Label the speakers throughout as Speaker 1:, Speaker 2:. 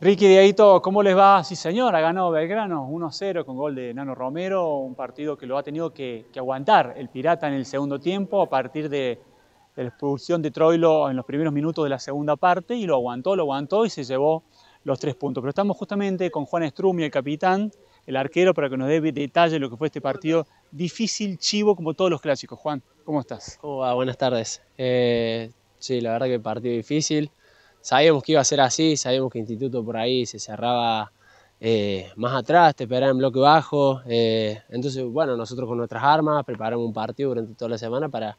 Speaker 1: Ricky Diaguito, ¿cómo les va? Sí, señor, ha ganado Belgrano 1-0 con gol de Nano Romero, un partido que lo ha tenido que, aguantar el Pirata en el segundo tiempo a partir de, la expulsión de Troilo en los primeros minutos de la segunda parte y lo aguantó, lo aguantó y se llevó los tres puntos. Pero estamos justamente con Juan Strumi, el capitán, el arquero, para que nos dé detalle de lo que fue este partido difícil, chivo, como todos los clásicos. Juan, ¿cómo estás?
Speaker 2: Buenas tardes. Eh, sí, la verdad que partido difícil sabíamos que iba a ser así, sabíamos que Instituto por ahí se cerraba eh, más atrás, te esperaba en bloque bajo. Eh, entonces, bueno, nosotros con nuestras armas preparamos un partido durante toda la semana para,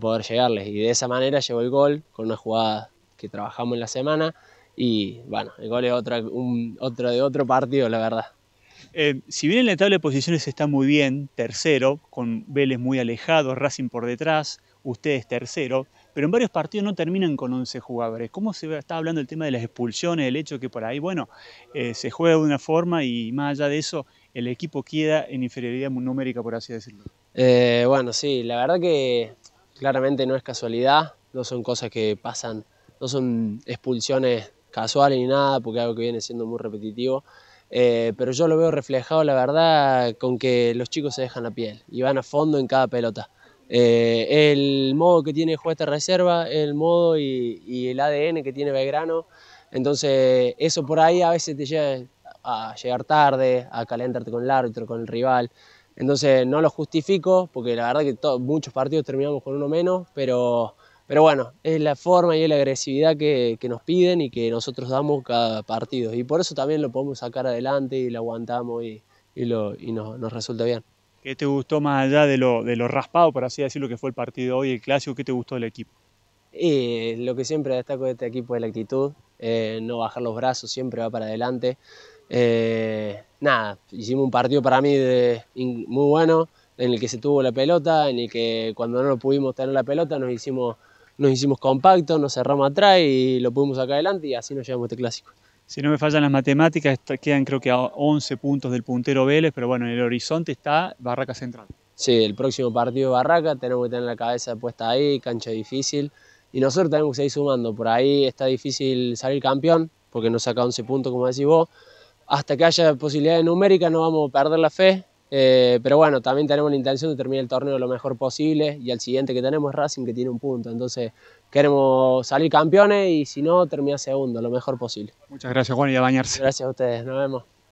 Speaker 2: poder llegarles. Y de esa manera llegó el gol con una jugada que trabajamos en la semana. Y bueno, el gol es otro de otro partido, la verdad. Eh, si bien en la tabla de
Speaker 1: posiciones está muy bien, tercero, con Vélez muy alejado, Racing por detrás, ustedes tercero, pero en varios partidos no terminan con 11 jugadores. ¿Cómo se está hablando el tema de las expulsiones, el hecho que por ahí, bueno, eh, se juega de una forma y más allá de eso, el equipo queda
Speaker 2: en inferioridad numérica, por así decirlo? Eh, bueno, sí, la verdad que claramente no es casualidad, no son cosas que pasan, no son expulsiones casuales ni nada, porque es algo que viene siendo muy repetitivo. Eh, pero yo lo veo reflejado, la verdad, con que los chicos se dejan la piel y van a fondo en cada pelota. Eh, el modo que tiene Juez de Reserva, el modo y, el ADN que tiene Belgrano. Entonces, eso por ahí a veces te lleva a llegar tarde, a calentarte con el árbitro, con el rival. Entonces, no lo justifico, porque la verdad que muchos partidos terminamos con uno menos, pero, pero bueno, es la forma y es la agresividad que, nos piden y que nosotros damos cada partido. Y por eso también lo podemos sacar adelante y lo aguantamos y, nos
Speaker 1: resulta bien. ¿Qué te gustó más allá de lo, de lo raspado, por así decirlo, que fue el partido hoy, el clásico?
Speaker 2: ¿Qué te gustó del equipo? lo que siempre destaco de este equipo es la actitud, eh, no bajar los brazos, siempre va para adelante. Eh, nada, hicimos un partido para mí de, muy bueno, en el que se tuvo la pelota, en el que cuando no lo pudimos tener la pelota nos hicimos, nos hicimos compactos, nos cerramos atrás y lo pudimos sacar adelante y así nos llevamos este
Speaker 1: clásico si no me fallan las matemáticas, quedan creo que a 11 puntos del puntero Vélez, pero bueno, en el horizonte está Barraca Central.
Speaker 2: Sí, el próximo partido de Barraca, tenemos que tener la cabeza puesta ahí, cancha difícil, y nosotros tenemos que seguir sumando, por ahí está difícil salir campeón, porque no saca 11 puntos como decís vos, hasta que haya posibilidades numérica no vamos a perder la fe, eh, pero bueno, también tenemos la intención de terminar el torneo lo mejor posible y el siguiente que tenemos es Racing que tiene un punto. Entonces queremos salir campeones y si no, terminar segundo lo mejor posible.
Speaker 1: Muchas gracias Juan y a bañarse.
Speaker 2: Gracias a ustedes, nos vemos.